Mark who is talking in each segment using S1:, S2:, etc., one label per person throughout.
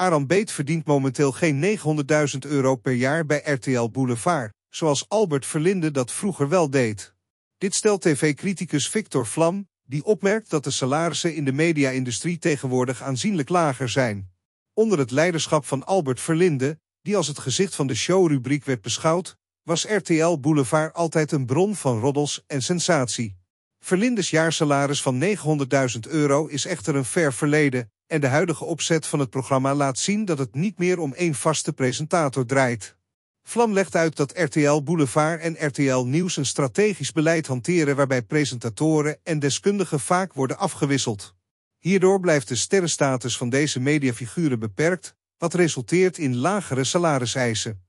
S1: Aram Beet verdient momenteel geen 900.000 euro per jaar bij RTL Boulevard, zoals Albert Verlinde dat vroeger wel deed. Dit stelt tv-criticus Victor Vlam, die opmerkt dat de salarissen in de media-industrie tegenwoordig aanzienlijk lager zijn. Onder het leiderschap van Albert Verlinde, die als het gezicht van de showrubriek werd beschouwd, was RTL Boulevard altijd een bron van roddels en sensatie. Verlindes jaarsalaris van 900.000 euro is echter een ver verleden, en de huidige opzet van het programma laat zien dat het niet meer om één vaste presentator draait. Vlam legt uit dat RTL Boulevard en RTL Nieuws een strategisch beleid hanteren waarbij presentatoren en deskundigen vaak worden afgewisseld. Hierdoor blijft de sterrenstatus van deze mediafiguren beperkt, wat resulteert in lagere salariseisen.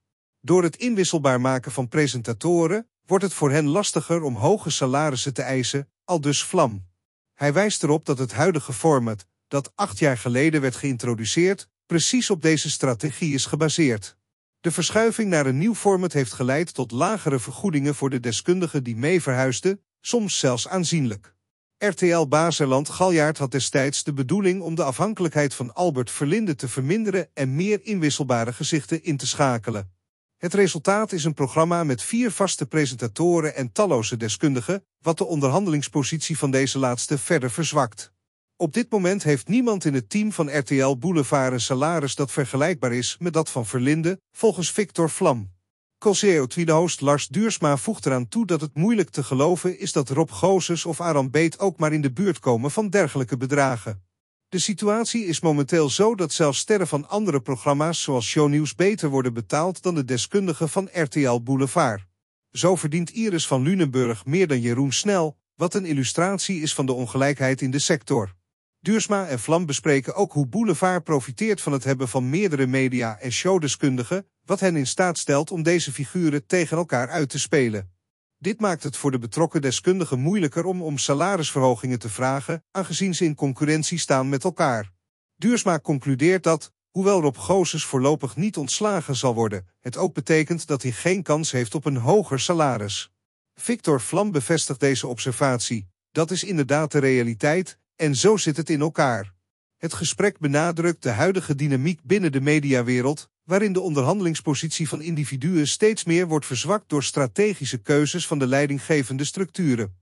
S1: Door het inwisselbaar maken van presentatoren wordt het voor hen lastiger om hoge salarissen te eisen, al dus Vlam. Hij wijst erop dat het huidige format, dat acht jaar geleden werd geïntroduceerd, precies op deze strategie is gebaseerd. De verschuiving naar een nieuw format heeft geleid tot lagere vergoedingen voor de deskundigen die mee verhuisden, soms zelfs aanzienlijk. RTL Bazerland Galjaard had destijds de bedoeling om de afhankelijkheid van Albert Verlinde te verminderen en meer inwisselbare gezichten in te schakelen. Het resultaat is een programma met vier vaste presentatoren en talloze deskundigen, wat de onderhandelingspositie van deze laatste verder verzwakt. Op dit moment heeft niemand in het team van RTL Boulevard een salaris dat vergelijkbaar is met dat van Verlinde, volgens Victor Vlam. Coseo-tweede-host Lars Duursma voegt eraan toe dat het moeilijk te geloven is dat Rob Gozes of Aram Beet ook maar in de buurt komen van dergelijke bedragen. De situatie is momenteel zo dat zelfs sterren van andere programma's zoals Shownieuws beter worden betaald dan de deskundigen van RTL Boulevard. Zo verdient Iris van Lunenburg meer dan Jeroen Snel, wat een illustratie is van de ongelijkheid in de sector. Duursma en Vlam bespreken ook hoe Boulevard profiteert van het hebben van meerdere media- en showdeskundigen, wat hen in staat stelt om deze figuren tegen elkaar uit te spelen. Dit maakt het voor de betrokken deskundigen moeilijker om om salarisverhogingen te vragen, aangezien ze in concurrentie staan met elkaar. Duursma concludeert dat, hoewel Rob Gozes voorlopig niet ontslagen zal worden, het ook betekent dat hij geen kans heeft op een hoger salaris. Victor Vlam bevestigt deze observatie. Dat is inderdaad de realiteit, en zo zit het in elkaar. Het gesprek benadrukt de huidige dynamiek binnen de mediawereld, waarin de onderhandelingspositie van individuen steeds meer wordt verzwakt door strategische keuzes van de leidinggevende structuren.